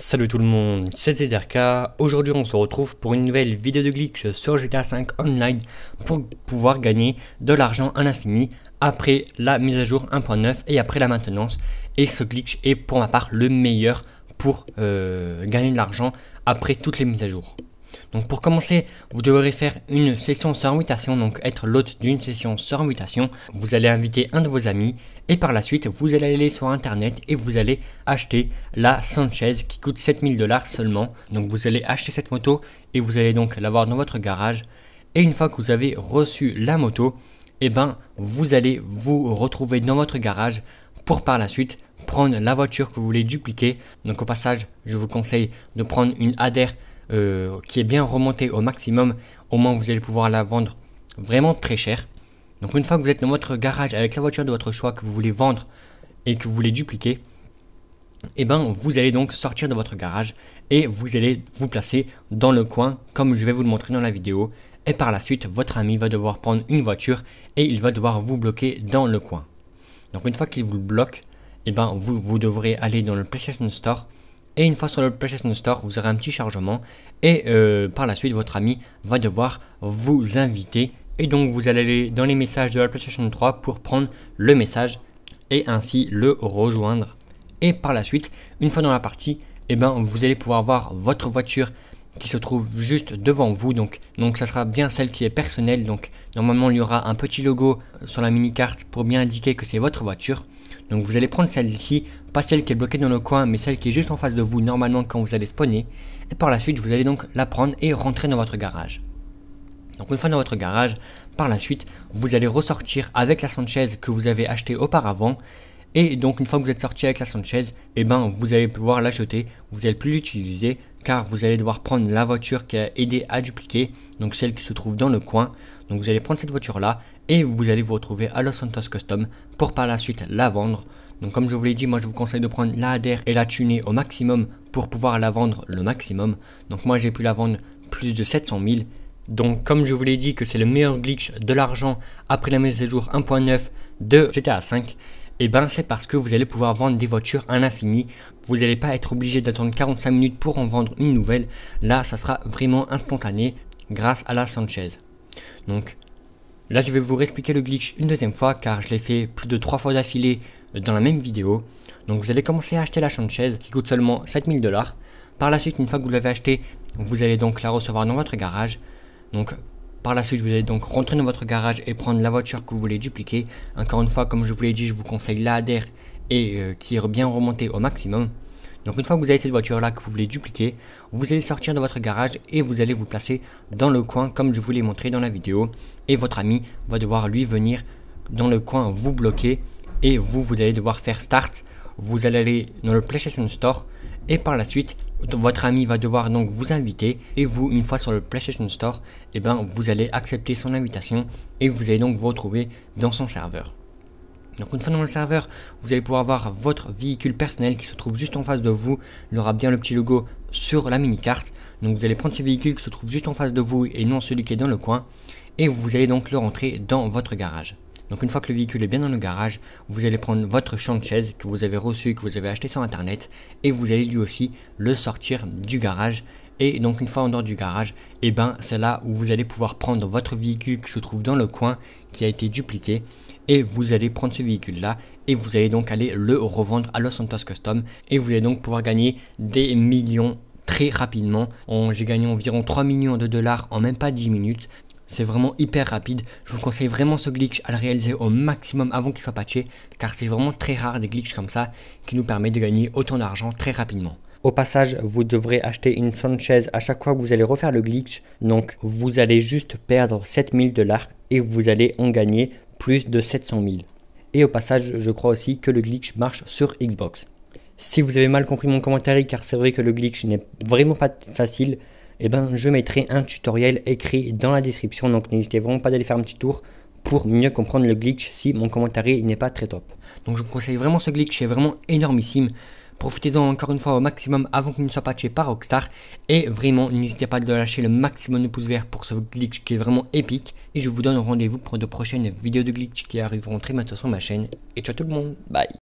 Salut tout le monde, c'est ZDRK. Aujourd'hui, on se retrouve pour une nouvelle vidéo de glitch sur GTA V Online pour pouvoir gagner de l'argent à l'infini après la mise à jour 1.9 et après la maintenance. Et ce glitch est pour ma part le meilleur pour euh, gagner de l'argent après toutes les mises à jour. Donc pour commencer, vous devrez faire une session sans invitation, donc être l'hôte d'une session sans invitation. Vous allez inviter un de vos amis et par la suite, vous allez aller sur internet et vous allez acheter la Sanchez qui coûte 7000 dollars seulement. Donc vous allez acheter cette moto et vous allez donc l'avoir dans votre garage. Et une fois que vous avez reçu la moto, eh ben vous allez vous retrouver dans votre garage pour par la suite prendre la voiture que vous voulez dupliquer. Donc au passage, je vous conseille de prendre une ADER euh, qui est bien remontée au maximum, au moins vous allez pouvoir la vendre vraiment très cher. Donc une fois que vous êtes dans votre garage avec la voiture de votre choix que vous voulez vendre et que vous voulez dupliquer, et eh ben vous allez donc sortir de votre garage et vous allez vous placer dans le coin comme je vais vous le montrer dans la vidéo et par la suite votre ami va devoir prendre une voiture et il va devoir vous bloquer dans le coin. Donc une fois qu'il vous bloque, et eh ben vous, vous devrez aller dans le PlayStation Store et une fois sur le PlayStation Store, vous aurez un petit chargement et euh, par la suite, votre ami va devoir vous inviter et donc vous allez aller dans les messages de la PlayStation 3 pour prendre le message et ainsi le rejoindre. Et par la suite, une fois dans la partie, eh ben, vous allez pouvoir voir votre voiture qui se trouve juste devant vous. Donc, donc ça sera bien celle qui est personnelle. Donc normalement il y aura un petit logo sur la mini-carte pour bien indiquer que c'est votre voiture. Donc vous allez prendre celle-ci, pas celle qui est bloquée dans le coin, mais celle qui est juste en face de vous normalement quand vous allez spawner. Et par la suite, vous allez donc la prendre et rentrer dans votre garage. Donc une fois dans votre garage, par la suite, vous allez ressortir avec la Sanchez que vous avez achetée auparavant. Et donc une fois que vous êtes sorti avec la Sanchez, et eh ben vous allez pouvoir l'acheter, vous allez plus l'utiliser, car vous allez devoir prendre la voiture qui a aidé à dupliquer, donc celle qui se trouve dans le coin. Donc vous allez prendre cette voiture là et vous allez vous retrouver à Los Santos Custom pour par la suite la vendre. Donc comme je vous l'ai dit, moi je vous conseille de prendre la ADR et la tuner au maximum pour pouvoir la vendre le maximum. Donc moi j'ai pu la vendre plus de 700 000. Donc comme je vous l'ai dit que c'est le meilleur glitch de l'argent après la mise à jour 1.9 de GTA 5 et eh ben c'est parce que vous allez pouvoir vendre des voitures à l'infini. Vous n'allez pas être obligé d'attendre 45 minutes pour en vendre une nouvelle. Là, ça sera vraiment instantané grâce à la Sanchez. Donc là, je vais vous réexpliquer le glitch une deuxième fois car je l'ai fait plus de trois fois d'affilée dans la même vidéo. Donc vous allez commencer à acheter la Sanchez qui coûte seulement 7000 dollars. Par la suite, une fois que vous l'avez achetée, vous allez donc la recevoir dans votre garage. Donc par la suite, vous allez donc rentrer dans votre garage et prendre la voiture que vous voulez dupliquer. Encore une fois, comme je vous l'ai dit, je vous conseille l'ADR et euh, qui est bien remontée au maximum. Donc une fois que vous avez cette voiture là que vous voulez dupliquer, vous allez sortir de votre garage et vous allez vous placer dans le coin comme je vous l'ai montré dans la vidéo. Et votre ami va devoir lui venir dans le coin vous bloquer et vous, vous allez devoir faire start. Vous allez aller dans le PlayStation Store et par la suite votre ami va devoir donc vous inviter et vous une fois sur le PlayStation Store eh ben vous allez accepter son invitation et vous allez donc vous retrouver dans son serveur. Donc une fois dans le serveur, vous allez pouvoir voir votre véhicule personnel qui se trouve juste en face de vous. Il aura bien le petit logo sur la mini-carte. Donc vous allez prendre ce véhicule qui se trouve juste en face de vous et non celui qui est dans le coin. Et vous allez donc le rentrer dans votre garage. Donc une fois que le véhicule est bien dans le garage, vous allez prendre votre champ de chaise que vous avez reçu, que vous avez acheté sur internet, et vous allez lui aussi le sortir du garage. Et donc une fois en dehors du garage, eh ben c'est là où vous allez pouvoir prendre votre véhicule qui se trouve dans le coin, qui a été dupliqué, et vous allez prendre ce véhicule là et vous allez donc aller le revendre à Los Santos Custom et vous allez donc pouvoir gagner des millions très rapidement. J'ai gagné environ 3 millions de dollars en même pas 10 minutes c'est vraiment hyper rapide. Je vous conseille vraiment ce glitch à le réaliser au maximum avant qu'il soit patché, car c'est vraiment très rare des glitches comme ça qui nous permet de gagner autant d'argent très rapidement. Au passage, vous devrez acheter une chaise à chaque fois que vous allez refaire le glitch, donc vous allez juste perdre 7000 dollars et vous allez en gagner plus de 700 000. Et au passage, je crois aussi que le glitch marche sur Xbox. Si vous avez mal compris mon commentaire, car c'est vrai que le glitch n'est vraiment pas facile, eh ben, je mettrai un tutoriel écrit dans la description. Donc n'hésitez vraiment pas d'aller faire un petit tour pour mieux comprendre le glitch si mon commentaire n'est pas très top. Donc je vous conseille vraiment ce glitch, qui est vraiment énormissime. Profitez-en encore une fois au maximum avant qu'il ne soit patché par Rockstar. Et vraiment, n'hésitez pas à lâcher le maximum de pouces verts pour ce glitch qui est vraiment épique. Et je vous donne rendez-vous pour de prochaines vidéos de glitch qui arriveront très bientôt sur ma chaîne. Et ciao tout le monde, bye